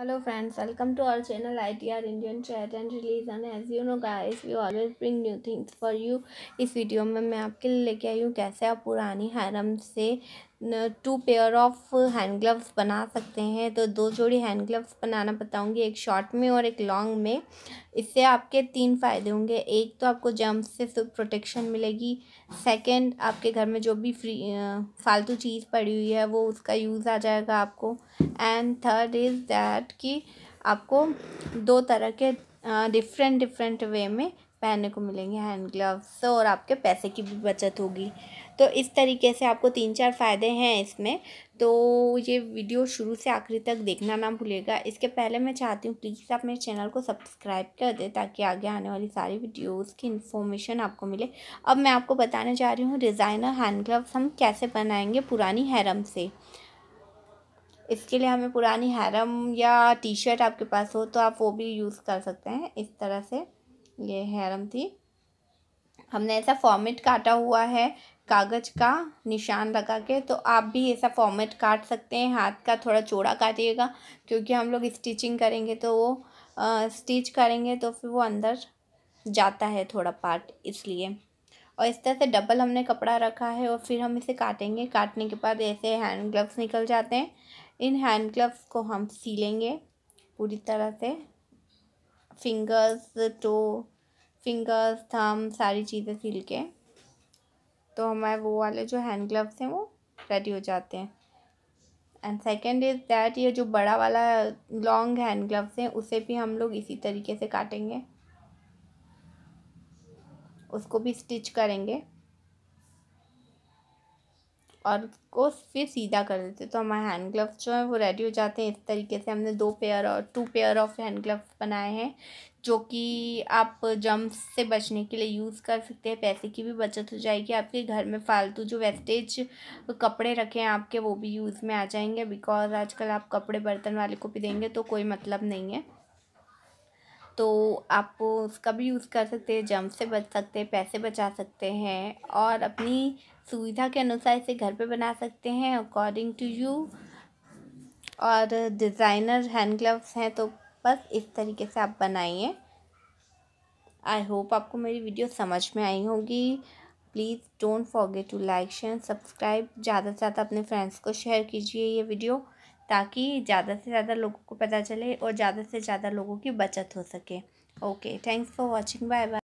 hello friends welcome to our channel I T R Indian chat and release an as you know guys we always bring new things for you इस video में मैं आपके लिए लेके आई हूँ कैसे आप पुरानी हरम से two pair of hand gloves बना सकते हैं तो दो जोड़ी हैंड ग्लव्स बनाना बताऊंगी एक शॉर्ट में और एक लॉन्ग में इससे आपके तीन फ़ायदे होंगे एक तो आपको जम्प से प्रोटेक्शन मिलेगी सेकंड आपके घर में जो भी फ्री फालतू चीज़ पड़ी हुई है वो उसका यूज़ आ जाएगा आपको एंड थर्ड इज़ दैट कि आपको दो तरह के डिफरेंट डिफरेंट वे में पहनने को मिलेंगे हैंड ग्लव्स तो और आपके पैसे की भी बचत होगी तो इस तरीके से आपको तीन चार फ़ायदे हैं इसमें तो ये वीडियो शुरू से आखिरी तक देखना ना भूलेगा इसके पहले मैं चाहती हूँ प्लीज़ आप मेरे चैनल को सब्सक्राइब कर दें ताकि आगे आने वाली सारी वीडियोज़ की इन्फॉर्मेशन आपको मिले अब मैं आपको बताने जा रही हूँ डिज़ाइनर हैंड ग्लव्स हम कैसे बनाएंगे पुरानी हैरम से इसके लिए हमें पुरानी हैरम या टी शर्ट आपके पास हो तो आप वो भी यूज़ कर सकते हैं इस तरह से ये हैरम थी हमने ऐसा फॉर्मेट काटा हुआ है कागज़ का निशान लगा के तो आप भी ऐसा फॉर्मेट काट सकते हैं हाथ का थोड़ा चौड़ा काटिएगा क्योंकि हम लोग स्टिचिंग करेंगे तो वो आ, स्टिच करेंगे तो फिर वो अंदर जाता है थोड़ा पार्ट इसलिए और इस तरह से डबल हमने कपड़ा रखा है और फिर हम इसे काटेंगे काटने के बाद ऐसे हैंड ग्लव्स निकल जाते हैं इन हैंड ग्लव्स को हम सी लेंगे पूरी तरह से फिंगर्स टो फिंगर्स थम सारी चीज़ें सिल के तो हमारे वो वाले जो हैंड ग्लव्स हैं वो रेडी हो जाते हैं एंड सेकेंड इज़ दैट ये जो बड़ा वाला लॉन्ग हैंड ग्लव्स हैं उसे भी हम लोग इसी तरीके से काटेंगे उसको भी स्टिच करेंगे और उसको फिर सीधा कर देते तो हमारे हैंड ग्लव्स जो हैं वो रेडी हो जाते हैं इस तरीके से हमने दो पेयर और two pair of hand gloves बनाए हैं जो कि आप जम्प से बचने के लिए यूज़ कर सकते हैं पैसे की भी बचत हो जाएगी आपके घर में फालतू जो वेस्टेज कपड़े रखे हैं आपके वो भी यूज़ में आ जाएंगे बिकॉज आजकल आप कपड़े बर्तन वाले को भी देंगे तो कोई मतलब नहीं है तो आप उसका भी यूज़ कर सकते हैं जम से बच सकते हैं पैसे बचा सकते हैं और अपनी सुविधा के अनुसार इसे घर पे बना सकते हैं अकॉर्डिंग टू यू और डिज़ाइनर हैंड ग्लव्स हैं तो बस इस तरीके से आप बनाइए आई होप आपको मेरी वीडियो समझ में आई होगी please don't forget to like share subscribe ज़्यादा से ज़्यादा अपने फ्रेंड्स को शेयर कीजिए ये वीडियो ताकि ज़्यादा से ज़्यादा लोगों को पता चले और ज़्यादा से ज़्यादा लोगों की बचत हो सके okay thanks for watching bye bye